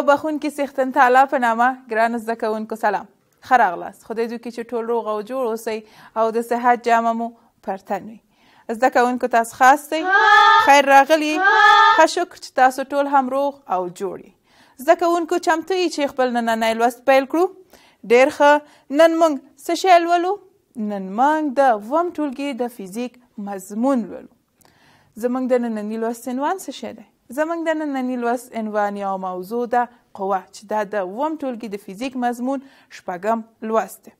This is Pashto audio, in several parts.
او بخونکي څښتن تعالی په نامه ګرانو زده کوونکو سلام ښه راغلاست خدای دې وکړي چې ټول روغ او جوړ اوسئ او د صحت جامه مو پر تن وي زده کوونکو تاسو خاص دی خیر راغلي ښه شکر چې تاسو ټول هم روغ او جوړ زده کوونکو چمتو یي چې خپل نننی لوست پیل کړو ډېر ښه نن موږ څه شی لولو نن موږ د اووم ټولګي د فزیک مضمون لولو زموږ د ننني لوست عنوان څه شی دی زمونږ د ننني لوست عنوان یو موضوع ده قوه چې دا د اووم ټولګي د فزیک مضمون شپږم لوست دی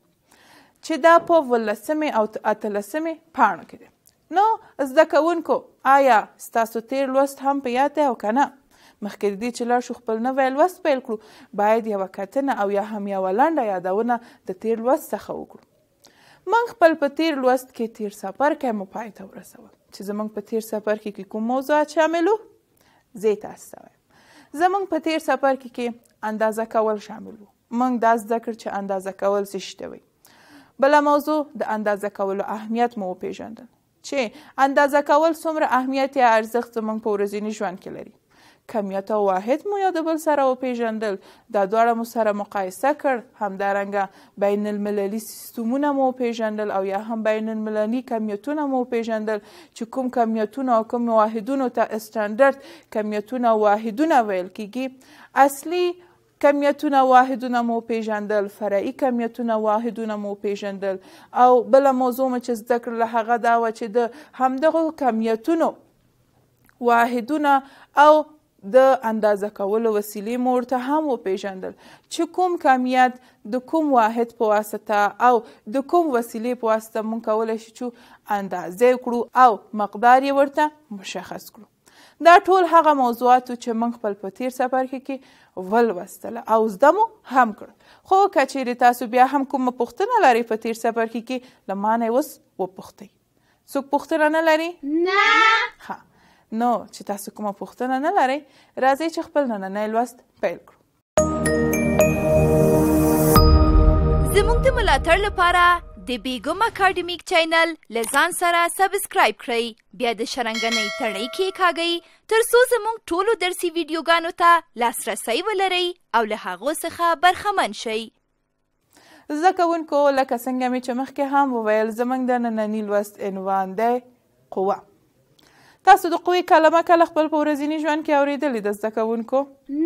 چې دا په ولسمې او اتلسمې پاڼو کې دی نو زده کوونکو آیا ستاسو تیر لوست هم په یاد دی او که نه مخکې د دې چې لاړ شو خپل نوی لوست پیل کړو باید یوه کتنه او یا هم یوه لنډه یادونه د تیر لوست څخه وکړو من خپل په تیر لوست کې تیر سفر کې مو پای ته ورسول چې زمونږ په تیر سفر کې کوم موضوعات شاملو زه تاسو ته زمونږ په تیر سفر کې کې اندازه کول شامل وو موږ دا زده کړ چې اندازه کول څه شته وي بله موضوع د اندازه کولو اهمیت مو وپېژندل چې اندازه کول څومره اهمیت یا ارزښت زمونږ په ورځني ژوند کې لري کمیت او واحد مو یو د بل سره وپیژندل دا دواړه مو سره مقایسه کړ همدارنګه بین المللي سیستمونه مو وپیژندل او یا هم بین المللي کمیتونه مو وپیژندل چې کوم کمیتونه او کوم واحدونو ته استاندرد کمیتونه واحدونه ویل کیږي اصلي کمیتونه واحدونه مو پیژندل فرعي کمیتونه واحدونه مو پیژندل او بل موضوع مې چې زده کړل هغه دا و چې د همدغو کمیتونو واحدونه او د اندازه کولو وسیلې مو ورته هم وپیژندل چې کوم کمیت د کوم واحد په واسطه او د کوم وسیلې په واسطه مونږ کولی شو چې اندازې کړو او مقدار یې ورته مشخص کړو دا ټول هغه موضوعات چې موږ خپل په تیر څپرکي کې ولوستله او زده مو هم کړ خو که چیرې تاسو بیا هم کومه پوښتنه لرئ په تیر څپرکي کې له ما نه اوس وپوښتئ څوک پوښتنه نه لري نه ښه نو چې تاسو کومه پوښتنه نه لرئ راځئ چې خپل نننی لوست پیل کړو زموږ د ملاتړ لپاره د بیګم اکاډمیک چینل لزان سره سبسکرایب کړئ بیا د شرنګنۍ تڼۍ کې کاږئ ترڅو زموږ ټولو درسي ویډیوګانو ته لاسرسی ولرئ او له هغو څخه برخمن شئ زده کوونکو لکه څنګه مې چې مخکې هم وویل زموږ د ننني لوست عنوان دی قوه تاسو د قوې کلمه کله خپل په ورځني ژوند کې اورېدلې د زده کوونکو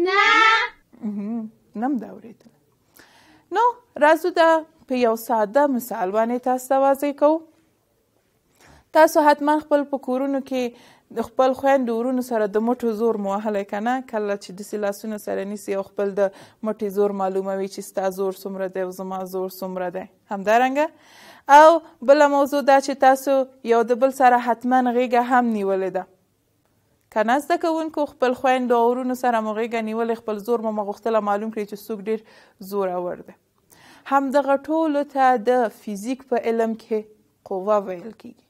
نه نم دا اورېدل نو راځو دا په یو ساده مثال باندې تاسو ته واضح کوو تاسو حتما خپل په کورونو کې د خپل خویند ورونو سره د مټو زور موهلی کنه کله چې د لاسونه سره نیسی او خپل د مټې زور معلوموي چې ستا زور څومره دی او زما زور څومره دی همدارنګه او بله موضوع دا چې تاسو یو د بل سره حتما غیږه هم نیولې ده که نه زده کوونکو خپل خویندو او ورونو سره مو غیږه نیولې خپل زور مو مغوښتله معلوم کړي چې څوک ډېر زورور دی همدغه ټولو ته د فزیک په علم کې قوه ویل کیږي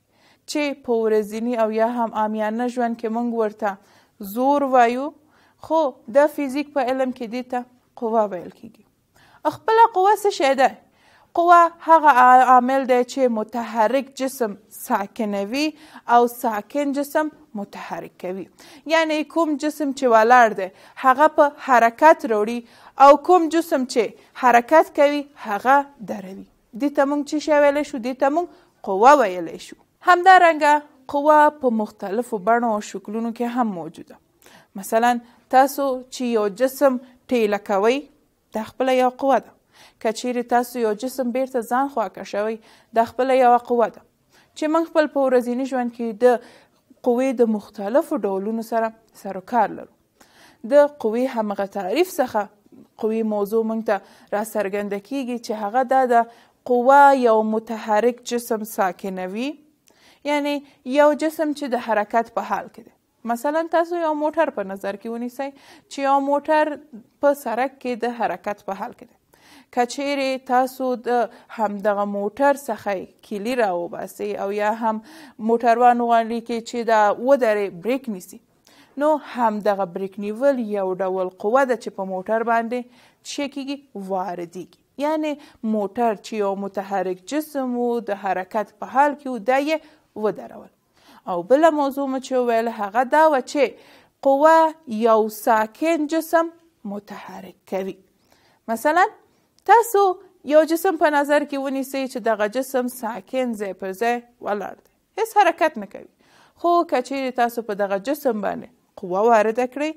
چې په ورځني او یا هم عامیانه ژوند کې موږ ورته زور وایو خو د فزیک په علم کې دې ته قوه ویل کیږي خپله قوه څه شی ده قوه هغه عامل دی چې متحرک جسم ساکنوي او ساکن جسم متحرک کوي یعنی کوم جسم چې ولاړ دی هغه په حرکت وروړي او کوم جسم چې حرکت کوي هغه دروي دې ته موږ چې شی ویلی شو دې ته موږ قوه ویلی شو همدارنګه قوه په مختلفو بڼو او شکلونو کې هم موجوده مثلا تاسو چې یو جسم ټیله کوئ دا خپله یو قوه ده که چیرې تاسو یو جسم بیرته ځان خواکه شوی دا خپله یوه قوه ده چې موږ خپل په ورځني ژوند کې د قوې د مختلفو ډولونو سره سر کار لرو د قوې همغه تعریف څخه قوې موضوع موږ ته راڅرګنده کیږي چې هغه دا ده قوه یو متحرک جسم ساکنوي یعنی یو جسم چې د حرکت په حال کې دی مثلا تاسو یو موټر په نظر کې ونیسئ چې یو موټر په سړک کې د حرکت په حال کې دی کچېرې تاسو د همدغه موټر څخه کلی راوباسئ او یا هم موټروان وغواړي کې چې دا ودرې بریک نیسي نو همدغه بریک نیول یو ډول قوه ده چې په موټر باندې څه کېږي واردېږي یعنی موټر چې یو متحرک جسم وو د حرکت په حال کې وو دا یې ودرول او بله موضوع مو چې ویل هغه دا وه چې قوه یو ساکن جسم متحرک کوي مثلا تاسو یو جسم په نظر کې ونیسئ چې دغه جسم ساکن ځای پر ځای ولاړ دی هیڅ حرکت نه کوي خو که چیرې تاسو په دغه جسم باندې قوه وارده کړئ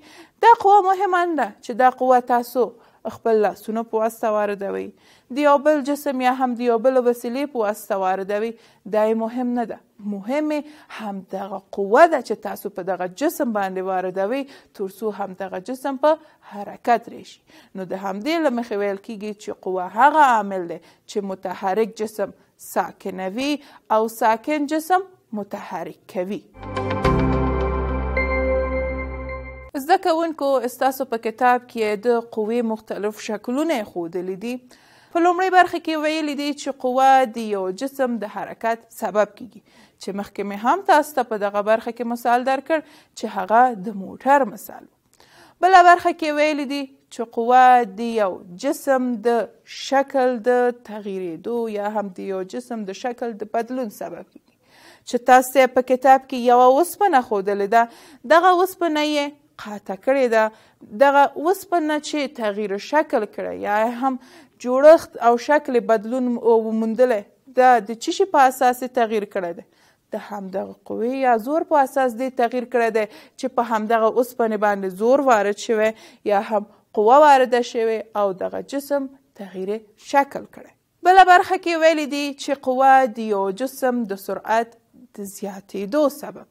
دا قوه مهمه ده چې دا قوه تاسو خپل لاسونه په واسطه واردوي د یو بل جسم یا هم د یو بل وسیلې په واسطه واردوي دا مهم نه ده مهمه همدغه قوه ده چې تاسو په دغه جسم باندې واردوي تر څو همدغه جسم په حرکت راشي نو د همدې له مخې ویل کیږي چې قوه هغه عامل دی چې متحرک جسم ساکنوي او ساکن جسم متحرک کوي زده کوونکو استاسو په کتاب کې د قوې مختلف شکلونه ښودلي دي په لومړۍ برخه کې ویلي دي چې قوه د یو جسم د حرکت سبب کیږي چې مخکې مې هم تاسو ته په دغه برخه کې مثال درکړ چې هغه د موټر مثال بله برخه کې ویلي دي چې قوه د یو جسم د شکل د تغییرېدو یا هم د یو جسم د شکل د بدلون سبب کیږي چې تاسو په کتاب کې یو اوسپنه ښودلې ده دغه اوسپنه یې قاطع کړې ده دغه وسپنه چې تغییر شکل کړی یا هم جوړښت او شکل بدلون وموندلی دا د څه شي په اساس تغییر کړی دی د همدغه قوې یا زور په اساس دی تغییر کړی دی چې په همدغه اوسپنې باندې زور وارد شوی یا هم قوه وارده شوی او دغه جسم تغییر شکل کړی بله برخه کې ویلی دی چې قوه د یو جسم د سرعت د زیاتېدو سبب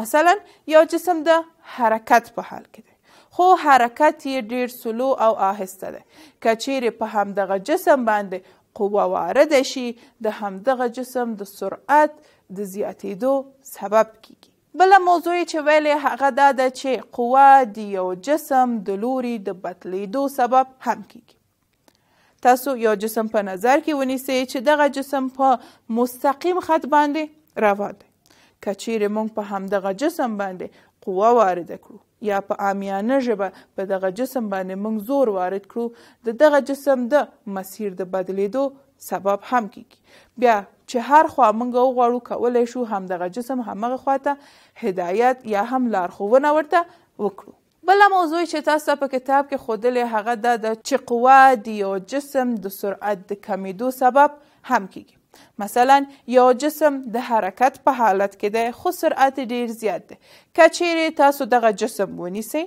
مثلا یو جسم د حرکت په حال کې دی خو حرکت یې ډیر سلو او آهسته دی که چیرې په همدغه جسم باندې قوه وارده شي د همدغه جسم د سرعت د زیاتېدو سبب کیږي بله موضوع چې ویلې هغه دا ده چې قوه د یو جسم د لوري د بدلیدو سبب هم کیږي تاسو یو جسم په نظر کې ونیسئ چې دغه جسم په مستقیم خط باندې روان دی کچیر مونږ په همدغه جسم باندې قوه وارد کړو یا په عامیانه ژبه په دغه جسم باندې موږ زور وارد کړو د دغه جسم د مسیر د بدلیدو سبب هم کیږي بیا چې هر خوا موږ وغواړو کولی شو همدغه جسم همغه خواته هدایت یا هم لارښوونه ورته وکړو بل موضوع چې تاسو په کتاب کې خودلې هغه د چې قوه د یو جسم د سرعت د کمیدو سبب هم کیږي مثلا یو جسم د حرکت په حالت کې دی خو سرعت ډیر زیات دی که چیرې تاسو دغه جسم ونیسئ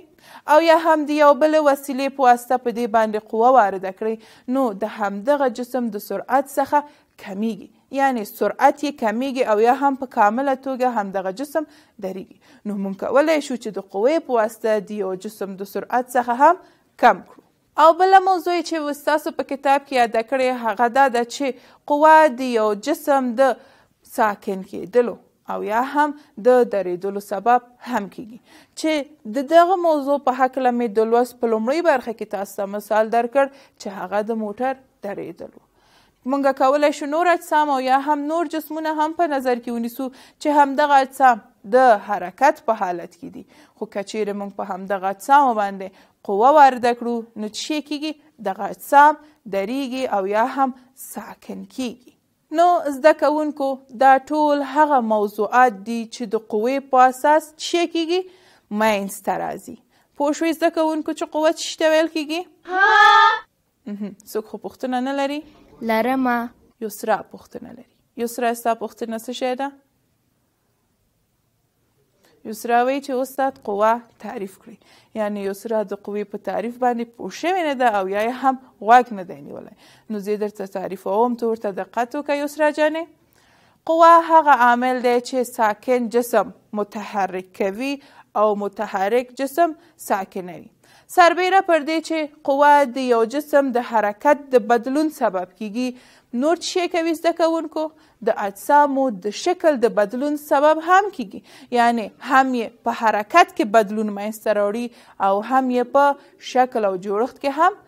او یا هم د یو بل وسیلې په واسطه په دې باندې قوه وارده کړئ نو د همدغه جسم د سرعت څخه کمیږي یعنی سرعت یې کمیږي او یا هم په کامله توګه همدغه جسم درېږي نو موږ کولی شو چې د قوې په واسطه د یو جسم د سرعت څخه هم کم کړو او بل موضوع چې وستاسو په کتاب کې یاد کړی هغه دا ده چې قوا د یو جسم د ساکن کېدلو او یا هم د درېدلو سبب هم کیږي چې د دغه موضوع په هکله مې د لوست په لومړۍ برخه کې تاسو ته مثال درکړ چې هغه د موټر درېدلو موږ کولی شو نور اجسام او یا هم نور جسمونه هم په نظر کې ونیسو چې همدغه اجسام د حرکت په حالت کې دي خو کچیر موږ په همدغه څام باندې قوه وارده کړو نو چې کېږي دغه څام دریږي او یا هم ساکن کېږي نو زده کوونکو دا ټول هغه موضوعات دي چې د قوې په اساس چې کېږي ماینس ته راځي پوه شوئ زده کوونکو چې قوه څه شته ویل کېږي څوک خو پوښتنه نه لري لرمه یسرا پوښتنه لري یسرا ستا پوښتنه څه شی ده یسراوی چې استاد قوه تعریف کړي یعنی یسرا د قوې په تعریف باندې پوه شوې نه ده او یا هم غوږ نه دی نیولی نو زه درته تعریفوم ته ورته دقت وکړه یسرا جانې قوه هغه عامل دی چې ساکن جسم متحرک کوي او متحرک جسم ساکنوي سربیره پر دې چې قوه د یو جسم د حرکت د بدلون سبب کیږي نور چې کوي زده کوونکو د اجسامو د شکل د بدلون سبب هم کیږي یعنی هم یې په حرکت کې بدلون منځته راوړي او هم یې په شکل او جوړښت کې هم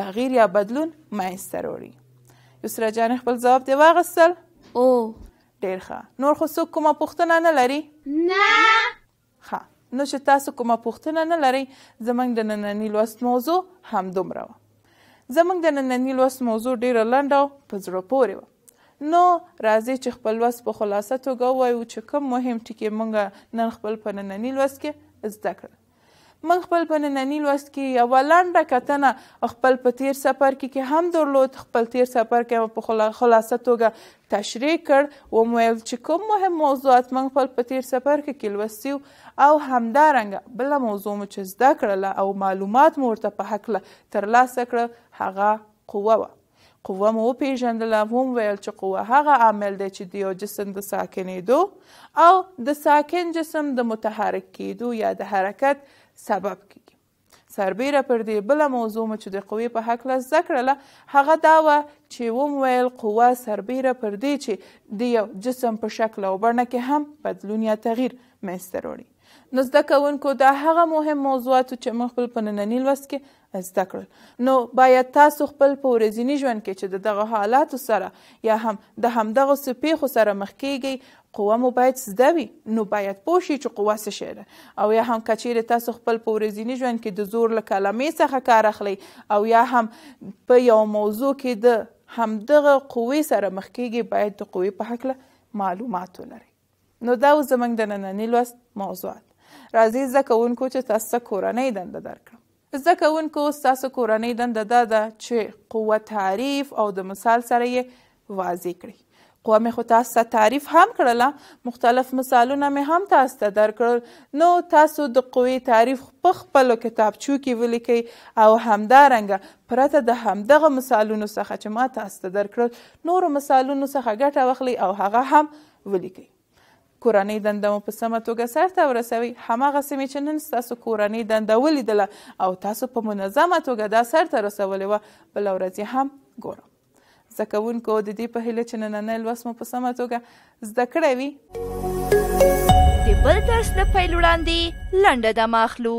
تغییر یا بدلون منځته راوړي یسرا جان خپل ځواب دی واغستل او ډیر ښه نور خو څوک کومه پوښتنه نه لري نه نو چې تاسو کومه پوښتنه نه لرئ زموږ د ننني لوست موضوع همدومره وه زموږ د ننني لوست موضوع ډیره لنډه او په زړه پورې وه نو راځي چې خپل لوست په خلاصه توګه ووایو چې کوم مهم ټکي موږ نن خپل په ننني لوست کې زده کړل من خپل په نننی لوست کې یوه لنډه کتنه خپل په تیر سفر کې کې هم درلود خپل تیر سفر کې په خلاصه توګه تشریح کړ و ویل چې کوم مهم موضوعات من خپل په تیر سفر کې کې لوستیو او همدارنګه بله موضوع مو چې زده کړله او معلومات مو ورته په هکله ترلاسه کړه هغه قوه وه قوه مو وپیژندله هم ویل چې قوه هغه عامل دی چې د یو جسم د ساکنېدو او د ساکن جسم د متحرک کېدو یا د حرکت سبب کیږي سربیره پر دې بله موضوع مو چې د قوې په هکله زده کړله هغه دا وه چې وم ویل قوه سربیره پر دې چې د یو جسم په شکل او بڼه کې هم بدلون یا تغییر منځته راوړي نو زده کوونکو دا هغه مهم موضوعاتو چې موږ خپل په ننني لوست کې زده کړل نو باید تاسو خپل په ورځني ژوند کې چې د دغه حالاتو سره یا هم د همدغسې پیښو سره مخ کیږئ قوه مو باید زده وي نو باید پوه شئ چې قوه څه شی ده او یا هم که چیرې تاسو خپل په ورځني ژوند کې د زور له کلمې څخه کار اخلئ او یا هم په یو موضوع کې د همدغه قوې سره مخ کیږئ باید د قوې په هکله معلومات ولرئ نو دا زموږ د ننني لوست موضوعات راځي زده کوونکو چې تاسو کورنۍ دنده درکړه زده کوونکو تاسو کورنۍ دنده دا ده چې قوه تعریف او د مثال سره یې واضح کړئ قوه مې خو تاسو ته تعریف هم کړله مختلف مثالونه مې هم تاسو ته درکړل نو تاسو د قوې تعریف په خپلو کتابچو کې ولیکئ او همدارنګه پرته د همدغه مثالونو څخه چې ما تاسو ته درکړل نورو مثالونو څخه ګټه واخلئ او هغه هم ولیکئ کورنۍ دنده مو په سمه توګه سرته ورسوي هماغسې مې چې نن ستاسو کورنۍ دنده ولیدله او تاسو په منظمه توګه دا سرته رسولې وه بله ورځ هم ګورم زده کوونکو د دې په هیله چې نننی لوست مو په سمه توګه زده کړی وي د بل درس نه پیل وړاندې لنډه دمه اخلو